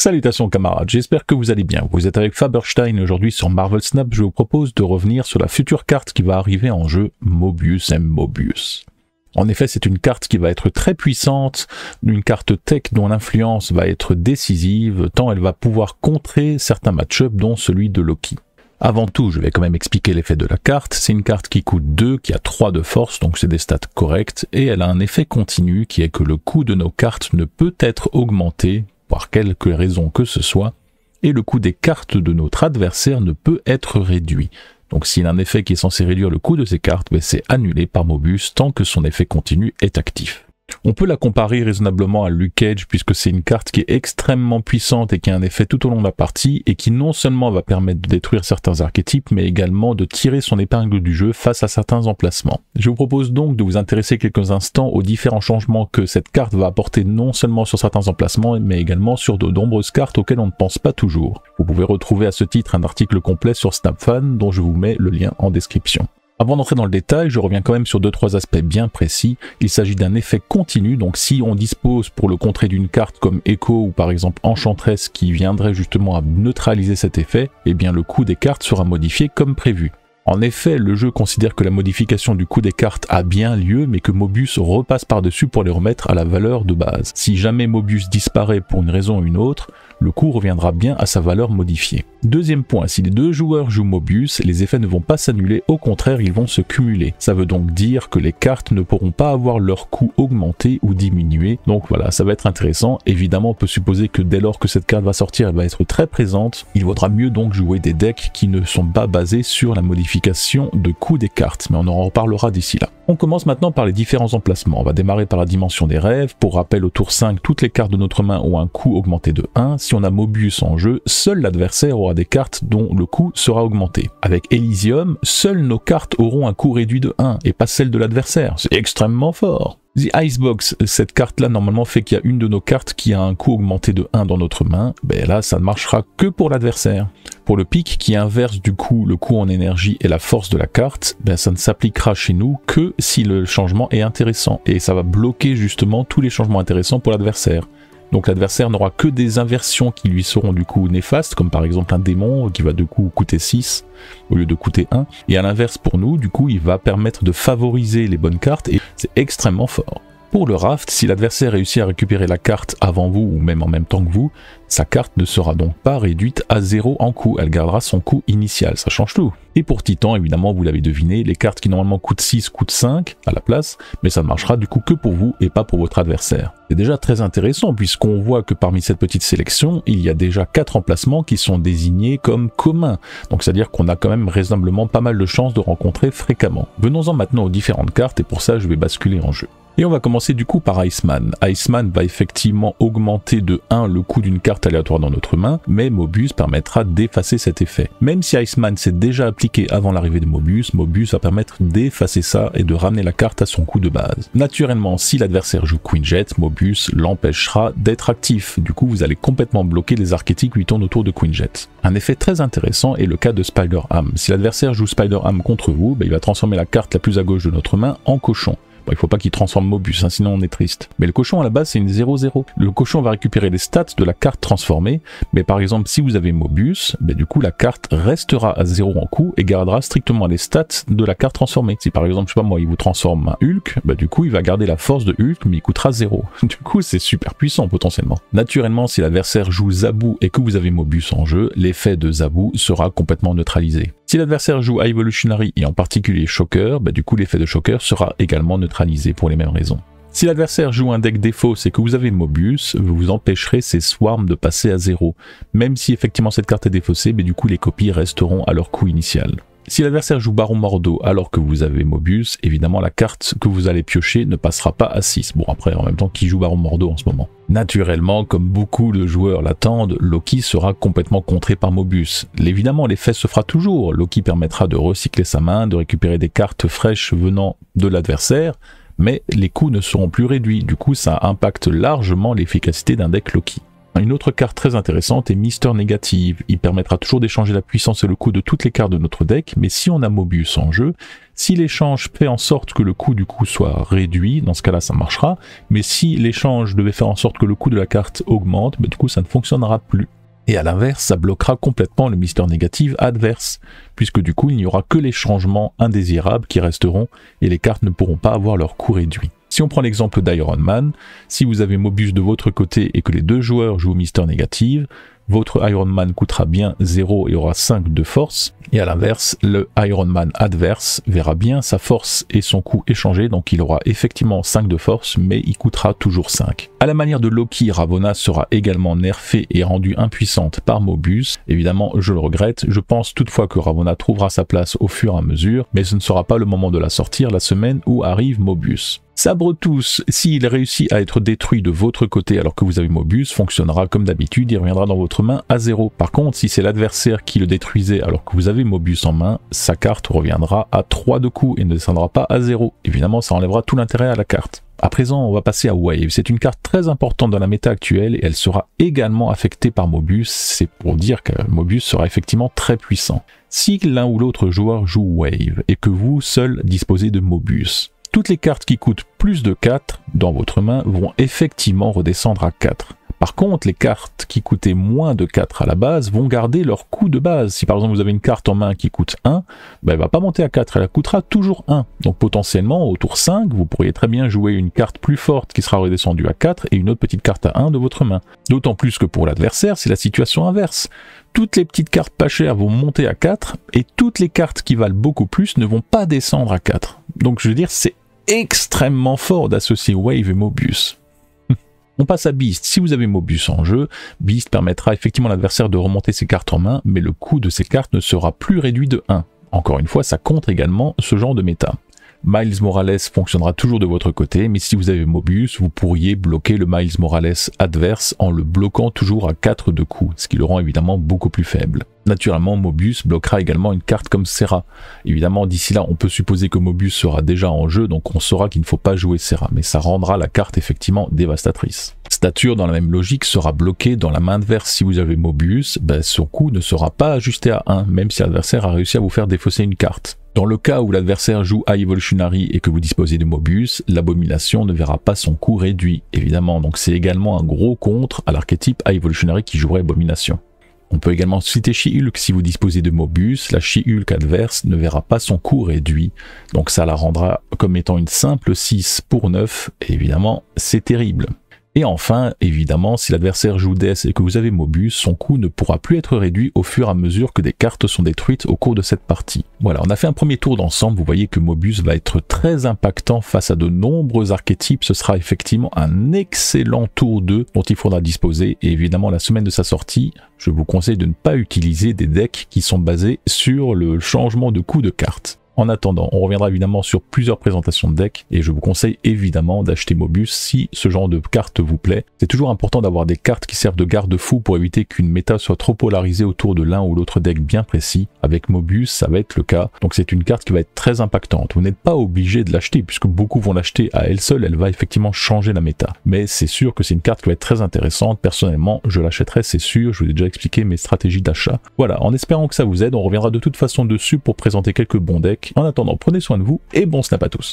Salutations camarades, j'espère que vous allez bien. Vous êtes avec Faberstein aujourd'hui sur Marvel Snap. Je vous propose de revenir sur la future carte qui va arriver en jeu Mobius M. Mobius. En effet, c'est une carte qui va être très puissante, une carte tech dont l'influence va être décisive, tant elle va pouvoir contrer certains match-ups, dont celui de Loki. Avant tout, je vais quand même expliquer l'effet de la carte. C'est une carte qui coûte 2, qui a 3 de force, donc c'est des stats correctes, et elle a un effet continu qui est que le coût de nos cartes ne peut être augmenté par quelque raison que ce soit, et le coût des cartes de notre adversaire ne peut être réduit. Donc s'il a un effet qui est censé réduire le coût de ses cartes, ben, c'est annulé par Mobus tant que son effet continu est actif. On peut la comparer raisonnablement à Luke puisque c'est une carte qui est extrêmement puissante et qui a un effet tout au long de la partie et qui non seulement va permettre de détruire certains archétypes mais également de tirer son épingle du jeu face à certains emplacements. Je vous propose donc de vous intéresser quelques instants aux différents changements que cette carte va apporter non seulement sur certains emplacements mais également sur de nombreuses cartes auxquelles on ne pense pas toujours. Vous pouvez retrouver à ce titre un article complet sur Snapfan dont je vous mets le lien en description. Avant d'entrer dans le détail, je reviens quand même sur deux trois aspects bien précis. Il s'agit d'un effet continu, donc si on dispose pour le contrer d'une carte comme Echo ou par exemple Enchantress qui viendrait justement à neutraliser cet effet, eh bien le coût des cartes sera modifié comme prévu. En effet, le jeu considère que la modification du coût des cartes a bien lieu, mais que Mobius repasse par-dessus pour les remettre à la valeur de base. Si jamais Mobius disparaît pour une raison ou une autre, le coût reviendra bien à sa valeur modifiée. Deuxième point, si les deux joueurs jouent Mobius, les effets ne vont pas s'annuler, au contraire ils vont se cumuler. Ça veut donc dire que les cartes ne pourront pas avoir leur coût augmenté ou diminué, donc voilà, ça va être intéressant. Évidemment, on peut supposer que dès lors que cette carte va sortir, elle va être très présente, il vaudra mieux donc jouer des decks qui ne sont pas basés sur la modification de coût des cartes, mais on en reparlera d'ici là. On commence maintenant par les différents emplacements. On va démarrer par la dimension des rêves. Pour rappel, au tour 5, toutes les cartes de notre main ont un coût augmenté de 1 si on a Mobius en jeu, seul l'adversaire aura des cartes dont le coût sera augmenté. Avec Elysium, seules nos cartes auront un coût réduit de 1 et pas celle de l'adversaire. C'est extrêmement fort. The Icebox, cette carte-là normalement fait qu'il y a une de nos cartes qui a un coût augmenté de 1 dans notre main, ben là ça ne marchera que pour l'adversaire. Pour le pic qui inverse du coup le coût en énergie et la force de la carte, ben ça ne s'appliquera chez nous que si le changement est intéressant, et ça va bloquer justement tous les changements intéressants pour l'adversaire. Donc l'adversaire n'aura que des inversions qui lui seront du coup néfastes, comme par exemple un démon qui va du coup coûter 6 au lieu de coûter 1. Et à l'inverse pour nous, du coup, il va permettre de favoriser les bonnes cartes et c'est extrêmement fort. Pour le raft, si l'adversaire réussit à récupérer la carte avant vous ou même en même temps que vous, sa carte ne sera donc pas réduite à zéro en coût, elle gardera son coût initial, ça change tout. Et pour Titan, évidemment, vous l'avez deviné, les cartes qui normalement coûtent 6 coûtent 5 à la place, mais ça ne marchera du coup que pour vous et pas pour votre adversaire. C'est déjà très intéressant puisqu'on voit que parmi cette petite sélection, il y a déjà 4 emplacements qui sont désignés comme communs, donc c'est-à-dire qu'on a quand même raisonnablement pas mal de chances de rencontrer fréquemment. Venons-en maintenant aux différentes cartes et pour ça je vais basculer en jeu. Et on va commencer du coup par Iceman. Iceman va effectivement augmenter de 1 le coût d'une carte aléatoire dans notre main, mais Mobius permettra d'effacer cet effet. Même si Iceman s'est déjà appliqué avant l'arrivée de Mobius, Mobius va permettre d'effacer ça et de ramener la carte à son coût de base. Naturellement, si l'adversaire joue Queen Jet, Mobius l'empêchera d'être actif. Du coup, vous allez complètement bloquer les archétypes qui tournent autour de Queen Jet. Un effet très intéressant est le cas de Spider-Ham. Si l'adversaire joue Spider-Ham contre vous, ben, il va transformer la carte la plus à gauche de notre main en cochon. Bon, il faut pas qu'il transforme Mobus, hein, sinon on est triste. Mais le cochon à la base c'est une 0-0. Le cochon va récupérer les stats de la carte transformée, mais par exemple si vous avez Mobus, ben, du coup la carte restera à 0 en coût et gardera strictement les stats de la carte transformée. Si par exemple, je sais pas moi, il vous transforme un Hulk, ben, du coup il va garder la force de Hulk mais il coûtera 0. Du coup c'est super puissant potentiellement. Naturellement si l'adversaire joue Zabu et que vous avez Mobus en jeu, l'effet de Zabu sera complètement neutralisé. Si l'adversaire joue Evolutionary et en particulier Shocker, bah, du coup l'effet de Shocker sera également neutralisé pour les mêmes raisons. Si l'adversaire joue un deck défaut, c'est que vous avez Mobius, vous vous empêcherez ces swarms de passer à zéro, même si effectivement cette carte est défaussée, mais du coup les copies resteront à leur coût initial. Si l'adversaire joue Baron Mordo alors que vous avez Mobius, évidemment la carte que vous allez piocher ne passera pas à 6. Bon après en même temps qui joue Baron Mordo en ce moment Naturellement, comme beaucoup de joueurs l'attendent, Loki sera complètement contré par Mobius. Évidemment, l'effet se fera toujours. Loki permettra de recycler sa main, de récupérer des cartes fraîches venant de l'adversaire, mais les coûts ne seront plus réduits. Du coup, ça impacte largement l'efficacité d'un deck Loki. Une autre carte très intéressante est Mister Négative. Il permettra toujours d'échanger la puissance et le coût de toutes les cartes de notre deck, mais si on a Mobius en jeu, si l'échange fait en sorte que le coût du coup soit réduit, dans ce cas-là ça marchera, mais si l'échange devait faire en sorte que le coût de la carte augmente, bah, du coup ça ne fonctionnera plus. Et à l'inverse, ça bloquera complètement le Mister Négative adverse, puisque du coup il n'y aura que les changements indésirables qui resteront et les cartes ne pourront pas avoir leur coût réduit. Si on prend l'exemple d'Iron Man, si vous avez Mobius de votre côté et que les deux joueurs jouent Mister Négative, votre Iron Man coûtera bien 0 et aura 5 de force, et à l'inverse, le Iron Man adverse verra bien sa force et son coût échangés, donc il aura effectivement 5 de force, mais il coûtera toujours 5. À la manière de Loki, Ravona sera également nerfée et rendue impuissante par Mobius, évidemment je le regrette, je pense toutefois que Ravona trouvera sa place au fur et à mesure, mais ce ne sera pas le moment de la sortir la semaine où arrive Mobius. Sabre tous, s'il réussit à être détruit de votre côté alors que vous avez Mobius, fonctionnera comme d'habitude, il reviendra dans votre main à zéro. Par contre, si c'est l'adversaire qui le détruisait alors que vous avez Mobius en main, sa carte reviendra à 3 de coups et ne descendra pas à zéro. Évidemment, ça enlèvera tout l'intérêt à la carte. À présent, on va passer à Wave. C'est une carte très importante dans la méta actuelle et elle sera également affectée par Mobius. C'est pour dire que Mobius sera effectivement très puissant. Si l'un ou l'autre joueur joue Wave et que vous seul disposez de Mobius, toutes les cartes qui coûtent plus de 4 dans votre main vont effectivement redescendre à 4. Par contre, les cartes qui coûtaient moins de 4 à la base vont garder leur coût de base. Si par exemple vous avez une carte en main qui coûte 1, ben elle va pas monter à 4, elle coûtera toujours 1. Donc potentiellement, au tour 5, vous pourriez très bien jouer une carte plus forte qui sera redescendue à 4 et une autre petite carte à 1 de votre main. D'autant plus que pour l'adversaire, c'est la situation inverse. Toutes les petites cartes pas chères vont monter à 4 et toutes les cartes qui valent beaucoup plus ne vont pas descendre à 4. Donc je veux dire, c'est extrêmement fort d'associer Wave et Mobius. On passe à Beast. Si vous avez Mobius en jeu, Beast permettra effectivement à l'adversaire de remonter ses cartes en main, mais le coût de ses cartes ne sera plus réduit de 1. Encore une fois, ça compte également ce genre de méta. Miles Morales fonctionnera toujours de votre côté, mais si vous avez Mobius, vous pourriez bloquer le Miles Morales adverse en le bloquant toujours à 4 de coups, ce qui le rend évidemment beaucoup plus faible. Naturellement, Mobius bloquera également une carte comme Serra. Évidemment, d'ici là, on peut supposer que Mobius sera déjà en jeu, donc on saura qu'il ne faut pas jouer Serra, mais ça rendra la carte effectivement dévastatrice. Stature, dans la même logique, sera bloquée dans la main adverse. Si vous avez Mobius, ben, son coût ne sera pas ajusté à 1, même si l'adversaire a réussi à vous faire défausser une carte. Dans le cas où l'adversaire joue High Evolutionary et que vous disposez de Mobius, l'abomination ne verra pas son coût réduit, évidemment, donc c'est également un gros contre à l'archétype High Evolutionary qui jouerait abomination. On peut également citer she si vous disposez de Mobius, la she adverse ne verra pas son coût réduit, donc ça la rendra comme étant une simple 6 pour 9, et évidemment c'est terrible. Et enfin, évidemment, si l'adversaire joue Death et que vous avez Mobus, son coût ne pourra plus être réduit au fur et à mesure que des cartes sont détruites au cours de cette partie. Voilà, on a fait un premier tour d'ensemble, vous voyez que Mobus va être très impactant face à de nombreux archétypes, ce sera effectivement un excellent tour 2 dont il faudra disposer, et évidemment la semaine de sa sortie, je vous conseille de ne pas utiliser des decks qui sont basés sur le changement de coût de cartes. En attendant, on reviendra évidemment sur plusieurs présentations de decks et je vous conseille évidemment d'acheter Mobius si ce genre de carte vous plaît. C'est toujours important d'avoir des cartes qui servent de garde-fou pour éviter qu'une méta soit trop polarisée autour de l'un ou l'autre deck bien précis. Avec Mobius, ça va être le cas. Donc c'est une carte qui va être très impactante. Vous n'êtes pas obligé de l'acheter puisque beaucoup vont l'acheter à elle seule. Elle va effectivement changer la méta. Mais c'est sûr que c'est une carte qui va être très intéressante. Personnellement, je l'achèterai, c'est sûr. Je vous ai déjà expliqué mes stratégies d'achat. Voilà, en espérant que ça vous aide, on reviendra de toute façon dessus pour présenter quelques bons decks en attendant, prenez soin de vous et bon snap à tous.